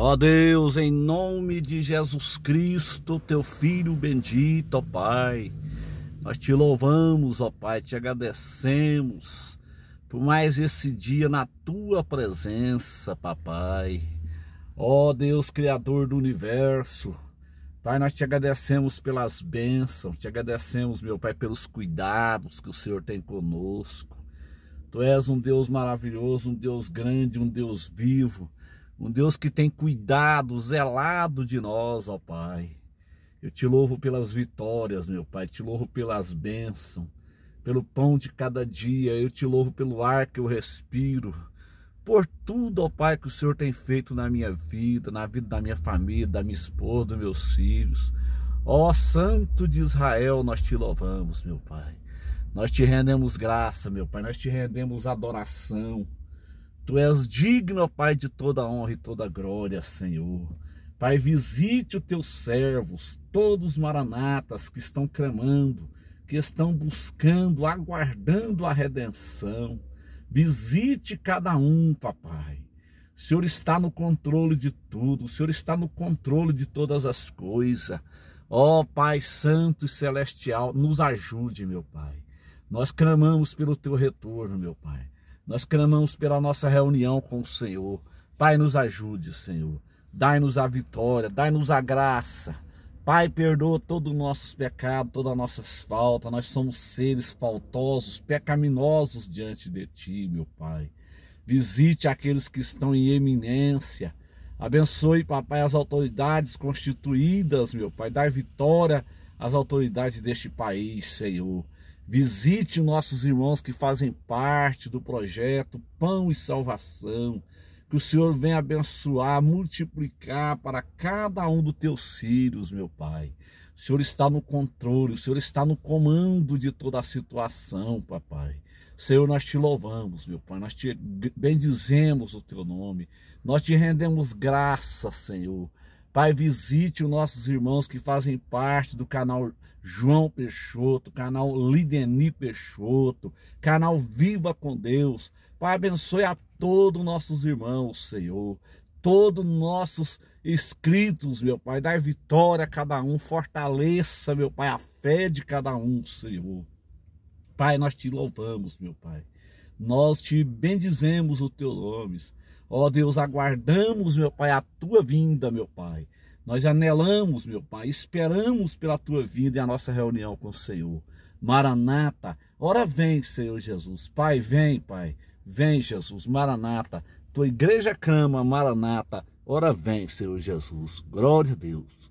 Ó oh Deus, em nome de Jesus Cristo, teu filho bendito, ó oh Pai, nós te louvamos, ó oh Pai, te agradecemos por mais esse dia na tua presença, papai. Ó Deus, Criador do universo, Pai, nós te agradecemos pelas bênçãos, te agradecemos, meu Pai, pelos cuidados que o Senhor tem conosco. Tu és um Deus maravilhoso, um Deus grande, um Deus vivo um Deus que tem cuidado, zelado de nós, ó Pai. Eu te louvo pelas vitórias, meu Pai, te louvo pelas bênçãos, pelo pão de cada dia, eu te louvo pelo ar que eu respiro, por tudo, ó Pai, que o Senhor tem feito na minha vida, na vida da minha família, da minha esposa, dos meus filhos. Ó Santo de Israel, nós te louvamos, meu Pai. Nós te rendemos graça, meu Pai, nós te rendemos adoração. Tu és digno, Pai, de toda honra e toda glória, Senhor. Pai, visite os teus servos, todos os maranatas que estão clamando, que estão buscando, aguardando a redenção. Visite cada um, papai. O Senhor está no controle de tudo, o Senhor está no controle de todas as coisas. Ó oh, Pai Santo e Celestial, nos ajude, meu Pai. Nós clamamos pelo teu retorno, meu Pai. Nós clamamos pela nossa reunião com o Senhor. Pai, nos ajude, Senhor. Dai-nos a vitória, dai-nos a graça. Pai, perdoa todos os nossos pecados, todas as nossas faltas. Nós somos seres faltosos, pecaminosos diante de Ti, meu Pai. Visite aqueles que estão em eminência. Abençoe, papai, as autoridades constituídas, meu Pai. Dai vitória às autoridades deste país, Senhor. Visite nossos irmãos que fazem parte do projeto Pão e Salvação. Que o Senhor venha abençoar, multiplicar para cada um dos teus filhos, meu Pai. O Senhor está no controle, o Senhor está no comando de toda a situação, papai. Senhor, nós te louvamos, meu Pai, nós te bendizemos o teu nome, nós te rendemos graça, Senhor. Pai, visite os nossos irmãos que fazem parte do canal João Peixoto, canal Lideni Peixoto, canal Viva com Deus. Pai, abençoe a todos nossos irmãos, Senhor. Todos nossos inscritos, meu Pai. Dá vitória a cada um. Fortaleça, meu Pai, a fé de cada um, Senhor. Pai, nós te louvamos, meu Pai. Nós te bendizemos o teu nome. Ó Deus, aguardamos, meu Pai, a tua vinda, meu Pai. Nós anelamos, meu Pai, esperamos pela tua vinda e a nossa reunião com o Senhor. Maranata, ora vem, Senhor Jesus. Pai, vem, Pai. Vem, Jesus. Maranata, tua igreja clama, Maranata. Ora vem, Senhor Jesus. Glória a Deus.